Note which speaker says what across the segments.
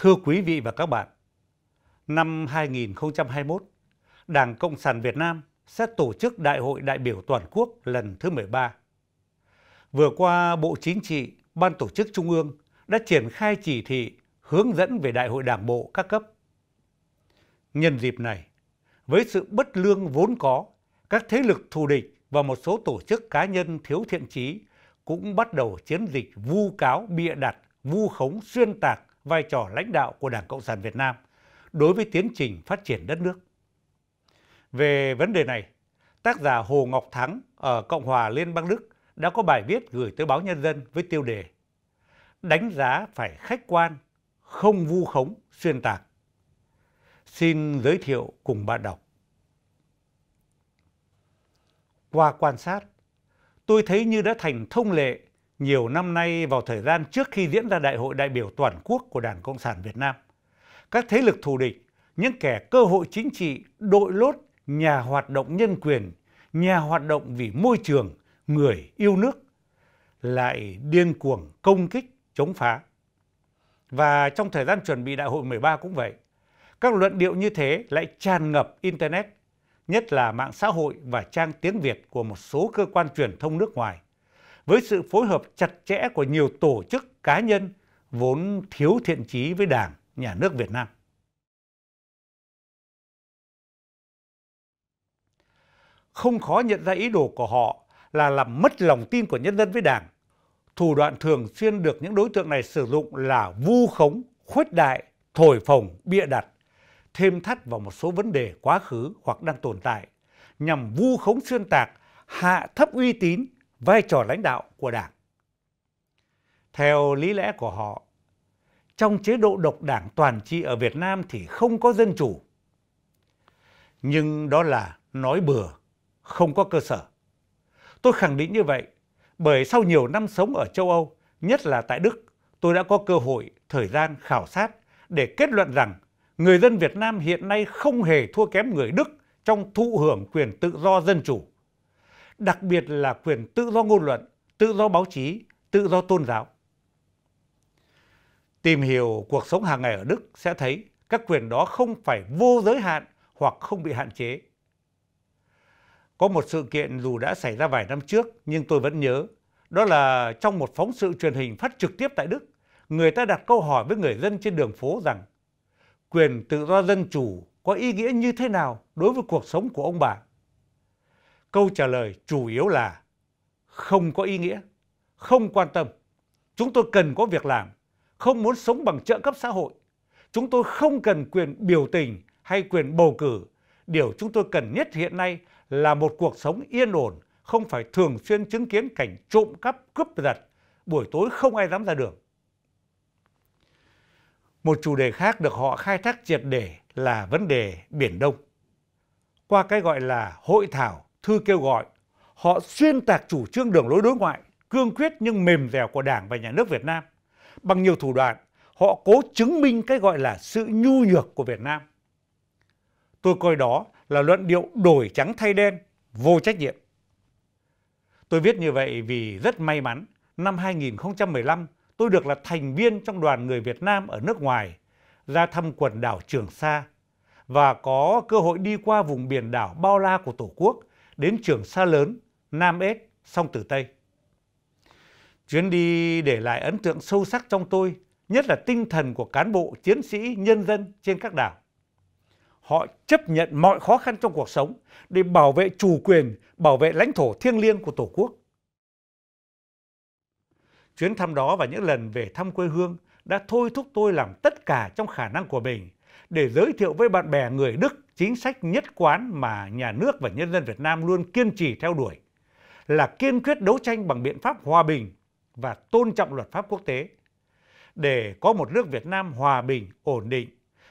Speaker 1: thưa quý vị và các bạn năm hai nghìn hai mươi một đảng cộng sản việt nam sẽ tổ chức đại hội đại biểu toàn quốc lần thứ một ba vừa qua bộ chính trị ban tổ chức trung ương đã triển khai chỉ thị hướng dẫn về đại hội đảng bộ các cấp nhân dịp này với sự bất lương vốn có các thế lực thù địch và một số tổ chức cá nhân thiếu thiện trí cũng bắt đầu chiến dịch vu cáo bịa đặt vu khống xuyên tạc vai trò lãnh đạo của đảng cộng sản việt nam đối với tiến trình phát triển đất nước về vấn đề này tác giả hồ ngọc thắng ở cộng hòa liên bang đức đã có bài viết gửi tới báo nhân dân với tiêu đề đánh giá phải khách quan không vu khống xuyên tạc xin giới thiệu cùng bạn đọc qua quan sát tôi thấy như đã thành thông lệ nhiều năm nay vào thời gian trước khi diễn ra đại hội đại biểu toàn quốc của đảng cộng sản việt nam các thế lực thù địch những kẻ cơ hội chính trị đội lốt nhà hoạt động nhân quyền nhà hoạt động vì môi trường người yêu nước lại điên cuồng công kích chống phá và trong thời gian chuẩn bị đại hội 13 cũng vậy các luận điệu như thế lại tràn ngập internet nhất là mạng xã hội và trang tiếng việt của một số cơ quan truyền thông nước ngoài với sự phối hợp chặt chẽ của nhiều tổ chức cá nhân vốn thiếu thiện trí với đảng nhà nước việt nam không khó nhận ra ý đồ của họ là làm mất lòng tin của nhân dân với đảng thủ đoạn thường xuyên được những đối tượng này sử dụng là vu khống khuếch đại thổi phồng bịa đặt thêm thắt vào một số vấn đề quá khứ hoặc đang tồn tại nhằm vu khống xuyên tạc hạ thấp uy tín vai trò lãnh đạo của đảng theo lý lẽ của họ trong chế độ độc đảng toàn trị ở việt nam thì không có dân chủ nhưng đó là nói bừa không có cơ sở tôi khẳng định như vậy bởi sau nhiều năm sống ở châu âu nhất là tại đức tôi đã có cơ hội thời gian khảo sát để kết luận rằng người dân việt nam hiện nay không hề thua kém người đức trong thụ hưởng quyền tự do dân chủ đặc biệt là quyền tự do ngôn luận tự do báo chí tự do tôn giáo tìm hiểu cuộc sống hàng ngày ở đức sẽ thấy các quyền đó không phải vô giới hạn hoặc không bị hạn chế có một sự kiện dù đã xảy ra vài năm trước nhưng tôi vẫn nhớ đó là trong một phóng sự truyền hình phát trực tiếp tại đức người ta đặt câu hỏi với người dân trên đường phố rằng quyền tự do dân chủ có ý nghĩa như thế nào đối với cuộc sống của ông bà câu trả lời chủ yếu là không có ý nghĩa không quan tâm chúng tôi cần có việc làm không muốn sống bằng trợ cấp xã hội chúng tôi không cần quyền biểu tình hay quyền bầu cử điều chúng tôi cần nhất hiện nay là một cuộc sống yên ổn không phải thường xuyên chứng kiến cảnh trộm cắp cướp giật buổi tối không ai dám ra đường một chủ đề khác được họ khai thác triệt để là vấn đề biển đông qua cái gọi là hội thảo thư kêu gọi họ xuyên tạc chủ trương đường lối đối ngoại cương quyết nhưng mềm dẻo của đảng và nhà nước việt nam bằng nhiều thủ đoạn họ cố chứng minh cái gọi là sự nhu nhược của việt nam tôi coi đó là luận điệu đổi trắng thay đen vô trách nhiệm tôi viết như vậy vì rất may mắn năm 2015 tôi được là thành viên trong đoàn người Việt Nam ở nước ngoài ra thăm quần đảo Trường Sa và có cơ hội đi qua vùng biển đảo bao la của Tổ quốc đến trường sa lớn nam ết song tử tây chuyến đi để lại ấn tượng sâu sắc trong tôi nhất là tinh thần của cán bộ chiến sĩ nhân dân trên các đảo họ chấp nhận mọi khó khăn trong cuộc sống để bảo vệ chủ quyền bảo vệ lãnh thổ thiêng liêng của tổ quốc chuyến thăm đó và những lần về thăm quê hương đã thôi thúc tôi làm tất cả trong khả năng của mình để giới thiệu với bạn bè người đức chính sách nhất quán mà nhà nước và nhân dân Việt Nam luôn kiên trì theo đuổi là kiên quyết đấu tranh bằng biện pháp hòa bình và tôn trọng luật pháp quốc tế để có một nước Việt Nam hòa bình, ổn định,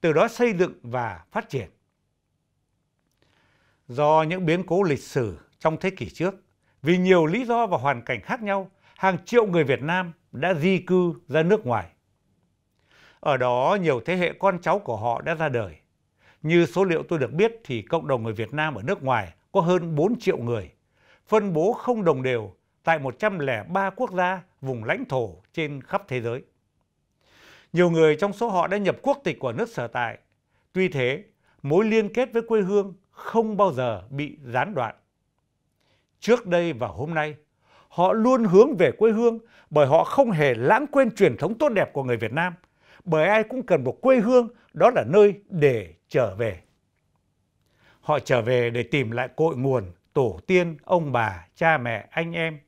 Speaker 1: từ đó xây dựng và phát triển. Do những biến cố lịch sử trong thế kỷ trước, vì nhiều lý do và hoàn cảnh khác nhau, hàng triệu người Việt Nam đã di cư ra nước ngoài. Ở đó nhiều thế hệ con cháu của họ đã ra đời như số liệu tôi được biết thì cộng đồng người việt nam ở nước ngoài có hơn bốn triệu người phân bố không đồng đều tại một trăm lẻ ba quốc gia vùng lãnh thổ trên khắp thế giới nhiều người trong số họ đã nhập quốc tịch của nước sở tại tuy thế mối liên kết với quê hương không bao giờ bị gián đoạn trước đây và hôm nay họ luôn hướng về quê hương bởi họ không hề lãng quên truyền thống tốt đẹp của người việt nam bởi ai cũng cần một quê hương đó là nơi để trở về họ trở về để tìm lại cội nguồn tổ tiên ông bà cha mẹ anh em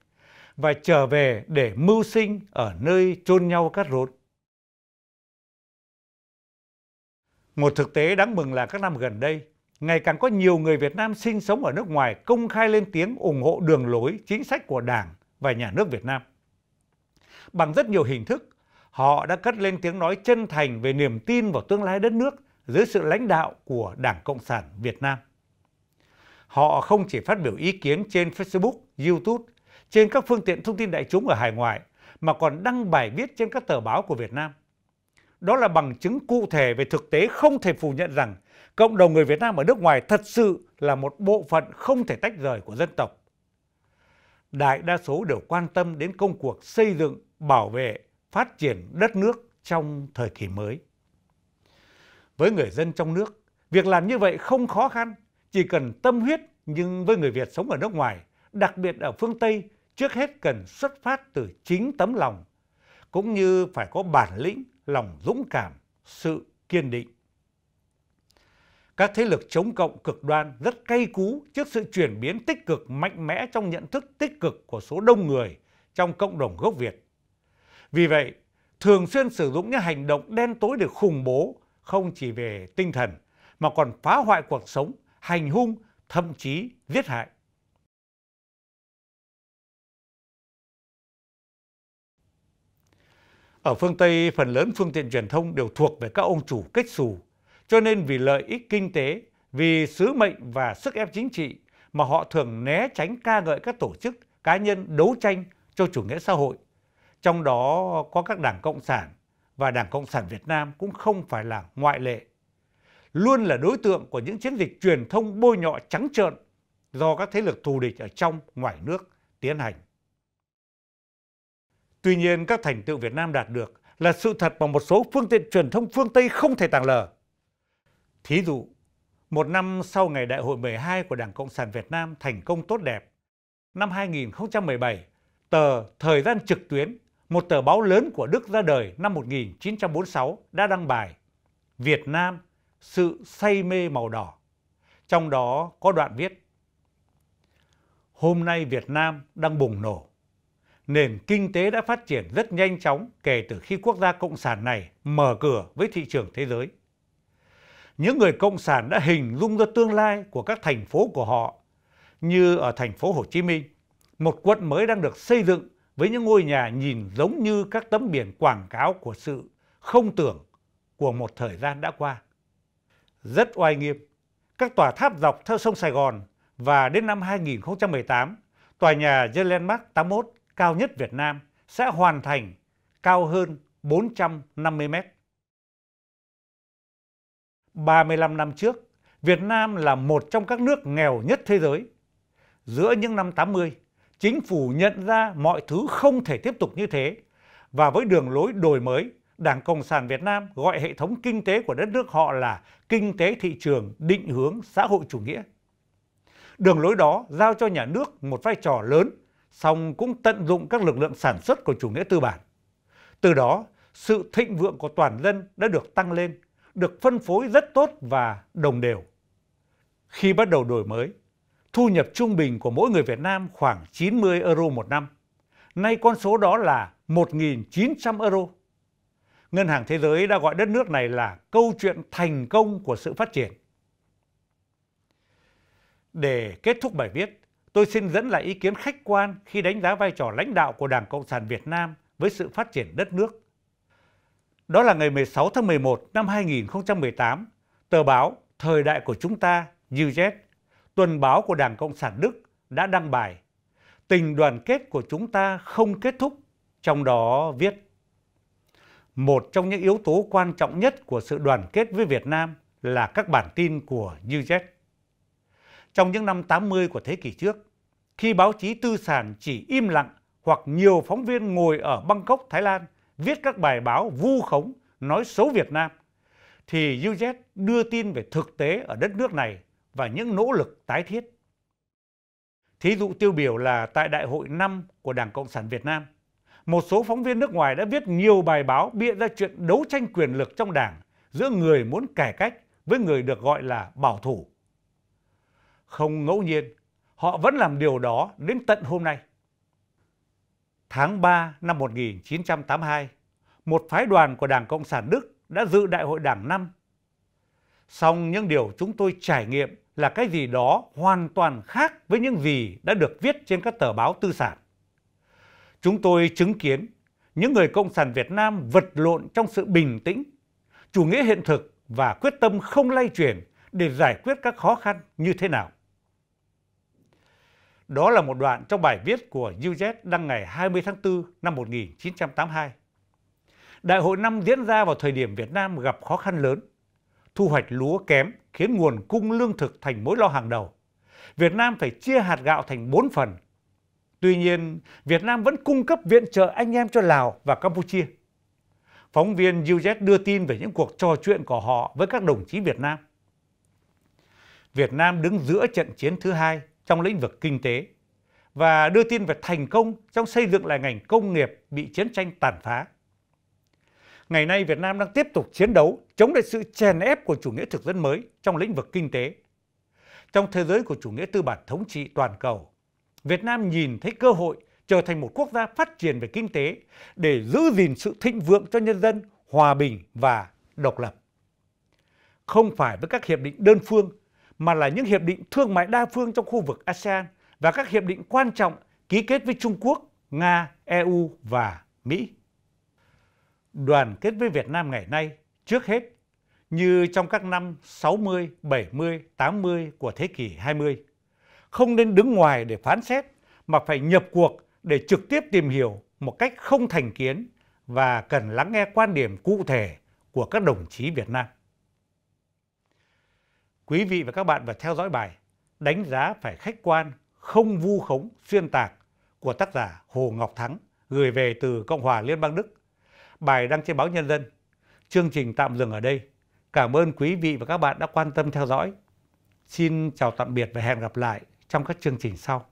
Speaker 1: và trở về để mưu sinh ở nơi chôn nhau cắt rốn một thực tế đáng mừng là các năm gần đây ngày càng có nhiều người việt nam sinh sống ở nước ngoài công khai lên tiếng ủng hộ đường lối chính sách của đảng và nhà nước việt nam bằng rất nhiều hình thức họ đã cất lên tiếng nói chân thành về niềm tin vào tương lai đất nước dưới sự lãnh đạo của đảng cộng sản việt nam họ không chỉ phát biểu ý kiến trên facebook youtube trên các phương tiện thông tin đại chúng ở hải ngoại mà còn đăng bài viết trên các tờ báo của việt nam đó là bằng chứng cụ thể về thực tế không thể phủ nhận rằng cộng đồng người việt nam ở nước ngoài thật sự là một bộ phận không thể tách rời của dân tộc đại đa số đều quan tâm đến công cuộc xây dựng bảo vệ phát triển đất nước trong thời kỳ mới với người dân trong nước việc làm như vậy không khó khăn chỉ cần tâm huyết nhưng với người việt sống ở nước ngoài đặc biệt ở phương tây trước hết cần xuất phát từ chính tấm lòng cũng như phải có bản lĩnh lòng dũng cảm sự kiên định các thế lực chống cộng cực đoan rất cay cú trước sự chuyển biến tích cực mạnh mẽ trong nhận thức tích cực của số đông người trong cộng đồng gốc việt vì vậy thường xuyên sử dụng những hành động đen tối để khủng bố không chỉ về tinh thần mà còn phá hoại cuộc sống hành hung thậm chí giết hại Ở phương Tây, phần lớn phương tiện truyền thông đều thuộc về các ông chủ kết xù, cho nên vì lợi ích kinh tế, vì sứ mệnh và sức ép chính trị mà họ thường né tránh ca ngợi các tổ chức, cá nhân đấu tranh cho chủ nghĩa xã hội. Trong đó có các đảng Cộng sản, và đảng cộng sản việt nam cũng không phải là ngoại lệ luôn là đối tượng của những chiến dịch truyền thông bôi nhọ trắng trợn do các thế lực thù địch ở trong ngoài nước tiến hành tuy nhiên các thành tựu việt nam đạt được là sự thật mà một số phương tiện truyền thông phương tây không thể tàng lờ thí dụ một năm sau ngày đại hội 12 của Đảng Cộng sản Việt Nam thành công tốt đẹp, năm 2017, tờ Thời gian trực tuyến một tờ báo lớn của đức ra đời năm 1946 đã đăng bài việt nam sự say mê màu đỏ trong đó có đoạn viết hôm nay việt nam đang bùng nổ nền kinh tế đã phát triển rất nhanh chóng kể từ khi quốc gia cộng sản này mở cửa với thị trường thế giới những người cộng sản đã hình dung ra tương lai của các thành phố của họ như ở thành phố hồ chí minh một quận mới đang được xây dựng với những ngôi nhà nhìn giống như các tấm biển quảng cáo của sự không tưởng của một thời gian đã qua. Rất oai nghiêm, các tòa tháp dọc theo sông Sài Gòn và đến năm 2018, tòa nhà Jelenmark 81 cao nhất Việt Nam sẽ hoàn thành cao hơn 450 mét. 35 năm trước, Việt Nam là một trong các nước nghèo nhất thế giới. Giữa những năm 80, chính phủ nhận ra mọi thứ không thể tiếp tục như thế và với đường lối đổi mới đảng cộng sản việt nam gọi hệ thống kinh tế của đất nước họ là kinh tế thị trường định hướng xã hội chủ nghĩa đường lối đó giao cho nhà nước một vai trò lớn song cũng tận dụng các lực lượng sản xuất của chủ nghĩa tư bản từ đó sự thịnh vượng của toàn dân đã được tăng lên được phân phối rất tốt và đồng đều khi bắt đầu đổi mới thu nhập trung bình của mỗi người việt nam khoảng chín mươi euro một năm nay con số đó là một chín trăm euro ngân hàng thế giới đã gọi đất nước này là câu chuyện thành công của sự phát triển để kết thúc bài viết tôi xin dẫn lại ý kiến khách quan khi đánh giá vai trò lãnh đạo của đảng cộng sản việt nam với sự phát triển đất nước đó là ngày 16 tháng 11 năm 2018, tờ báo Thời đại của chúng ta, UZ tuần báo của đảng cộng sản đức đã đăng bài tình đoàn kết của chúng ta không kết thúc trong đó viết một trong những yếu tố quan trọng nhất của sự đoàn kết với Việt Nam là các bản tin của UZ. Trong những năm 80 của thế kỷ trước, khi báo chí tư sản chỉ im lặng hoặc nhiều phóng viên ngồi ở Bangkok, Thái Lan viết các bài báo vu khống nói xấu Việt Nam, thì UZ đưa tin về thực tế ở đất nước này và những nỗ lực tái thiết thí dụ tiêu biểu là tại đại hội năm của đảng cộng sản việt nam một số phóng viên nước ngoài đã viết nhiều bài báo bịa ra chuyện đấu tranh quyền lực trong đảng giữa người muốn cải cách với người được gọi là bảo thủ không ngẫu nhiên họ vẫn làm điều đó đến tận hôm nay tháng 3 năm 1982, một phái đoàn của Đảng Cộng sản Đức đã dự Đại hội Đảng năm. Song những điều chúng tôi trải nghiệm là cái gì đó hoàn toàn khác với những gì đã được viết trên các tờ báo tư sản chúng tôi chứng kiến những người cộng sản việt nam vật lộn trong sự bình tĩnh chủ nghĩa hiện thực và quyết tâm không lay chuyển để giải quyết các khó khăn như thế nào đó là một đoạn trong bài viết của UZ đăng ngày 20 tháng 4 năm 1982. Đại hội năm diễn ra vào thời điểm Việt Nam gặp khó khăn lớn thu hoạch lúa kém khiến nguồn cung lương thực thành mối lo hàng đầu việt nam phải chia hạt gạo thành bốn phần tuy nhiên việt nam vẫn cung cấp viện trợ anh em cho lào và campuchia phóng viên UZ đưa tin về những cuộc trò chuyện của họ với các đồng chí Việt Nam. Việt Nam đứng giữa trận chiến thứ hai trong lĩnh vực kinh tế và đưa tin về thành công trong xây dựng lại ngành công nghiệp bị chiến tranh tàn phá ngày nay việt nam đang tiếp tục chiến đấu chống lại sự chèn ép của chủ nghĩa thực dân mới trong lĩnh vực kinh tế trong thế giới của chủ nghĩa tư bản thống trị toàn cầu việt nam nhìn thấy cơ hội trở thành một quốc gia phát triển về kinh tế để giữ gìn sự thịnh vượng cho nhân dân hòa bình và độc lập không phải với các hiệp định đơn phương mà là những hiệp định thương mại đa phương trong khu vực asean và các hiệp định quan trọng ký kết với trung quốc nga eu và mỹ đoàn kết với việt nam ngày nay trước hết như trong các năm sáu mươi bảy mươi tám mươi của thế kỷ hai mươi không nên đứng ngoài để phán xét mà phải nhập cuộc để trực tiếp tìm hiểu một cách không thành kiến và cần lắng nghe quan điểm cụ thể của các đồng chí Việt Nam. Quý vị và các bạn vừa theo dõi bài Đánh giá phải khách quan, không vu khống, xuyên tạc của tác giả Hồ Ngọc Thắng gửi về từ Cộng hòa Liên bang Đức bài đăng trên báo nhân dân. Chương trình tạm dừng ở đây. Cảm ơn quý vị và các bạn đã quan tâm theo dõi. Xin chào tạm biệt và hẹn gặp lại trong các chương trình sau.